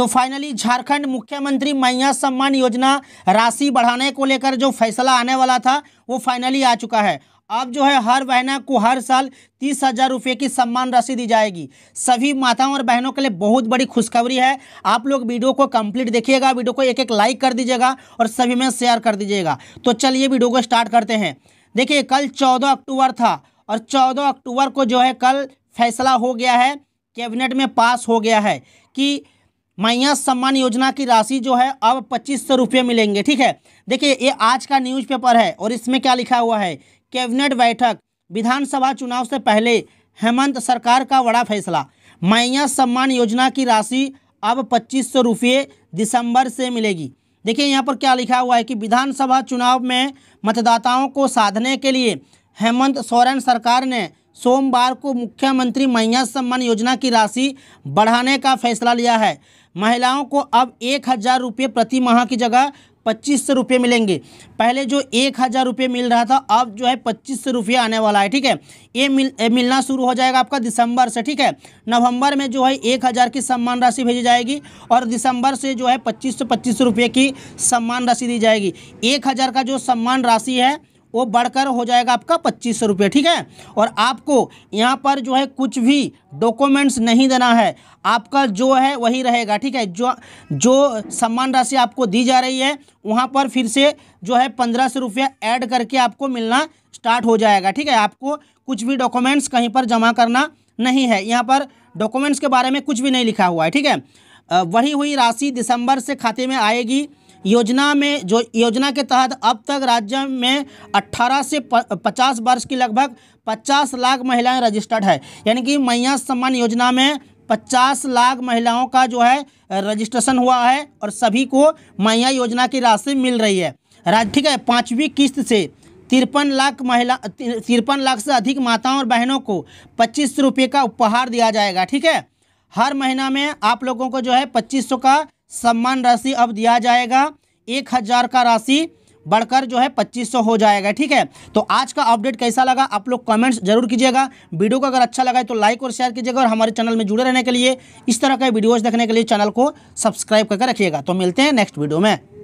तो फाइनली झारखंड मुख्यमंत्री मैया सम्मान योजना राशि बढ़ाने को लेकर जो फैसला आने वाला था वो फाइनली आ चुका है अब जो है हर बहना को हर साल तीस हज़ार रुपये की सम्मान राशि दी जाएगी सभी माताओं और बहनों के लिए बहुत बड़ी खुशखबरी है आप लोग वीडियो को कंप्लीट देखिएगा वीडियो को एक एक लाइक कर दीजिएगा और सभी में शेयर कर दीजिएगा तो चलिए वीडियो को स्टार्ट करते हैं देखिए कल चौदह अक्टूबर था और चौदह अक्टूबर को जो है कल फैसला हो गया है कैबिनेट में पास हो गया है कि मैया सम्मान योजना की राशि जो है अब पच्चीस सौ रुपये मिलेंगे ठीक है देखिए ये आज का न्यूज़पेपर है और इसमें क्या लिखा हुआ है कैबिनेट बैठक विधानसभा चुनाव से पहले हेमंत सरकार का बड़ा फैसला मैया सम्मान योजना की राशि अब पच्चीस सौ रुपये दिसंबर से मिलेगी देखिए यहाँ पर क्या लिखा हुआ है कि विधानसभा चुनाव में मतदाताओं को साधने के लिए हेमंत सोरेन सरकार ने सोमवार को मुख्यमंत्री महिला सम्मान योजना की राशि बढ़ाने का फैसला लिया है महिलाओं को अब एक हज़ार रुपये प्रति माह की जगह पच्चीस सौ रुपये मिलेंगे पहले जो एक हज़ार रुपये मिल रहा था अब जो है पच्चीस सौ रुपये आने वाला है ठीक है ये मिल ए मिलना शुरू हो जाएगा आपका दिसंबर से ठीक है नवंबर में जो है एक हज़ार की सम्मान राशि भेजी जाएगी और दिसंबर से जो है पच्चीस सौ पच्चीस सौ रुपये की सम्मान राशि दी जाएगी एक हज़ार का जो सम्मान राशि है वो बढ़कर हो जाएगा आपका पच्चीस सौ रुपये ठीक है और आपको यहाँ पर जो है कुछ भी डॉक्यूमेंट्स नहीं देना है आपका जो है वही रहेगा ठीक है जो जो सम्मान राशि आपको दी जा रही है वहाँ पर फिर से जो है पंद्रह सौ रुपया ऐड करके आपको मिलना स्टार्ट हो जाएगा ठीक है आपको कुछ भी डॉक्यूमेंट्स कहीं पर जमा करना नहीं है यहाँ पर डॉक्यूमेंट्स के बारे में कुछ भी नहीं लिखा हुआ है ठीक है वही हुई राशि दिसंबर से खाते में आएगी योजना में जो योजना के तहत अब तक राज्य में 18 से 50 वर्ष की लगभग 50 लाख महिलाएं रजिस्टर्ड है यानी कि मैया सम्मान योजना में 50 लाख महिलाओं का जो है रजिस्ट्रेशन हुआ है और सभी को मैया योजना की राशि मिल रही है राज्य ठीक है पाँचवीं किस्त से तिरपन लाख महिला तिरपन लाख से अधिक माताओं और बहनों को पच्चीस रुपये का उपहार दिया जाएगा ठीक है हर महीना में आप लोगों को जो है पच्चीस सौ का सम्मान राशि अब दिया जाएगा एक हज़ार का राशि बढ़कर जो है 2500 हो जाएगा ठीक है तो आज का अपडेट कैसा लगा आप लोग कमेंट्स जरूर कीजिएगा वीडियो को अगर अच्छा लगा है तो लाइक और शेयर कीजिएगा और हमारे चैनल में जुड़े रहने के लिए इस तरह के वीडियोज़ देखने के लिए चैनल को सब्सक्राइब करके रखिएगा तो मिलते हैं नेक्स्ट वीडियो में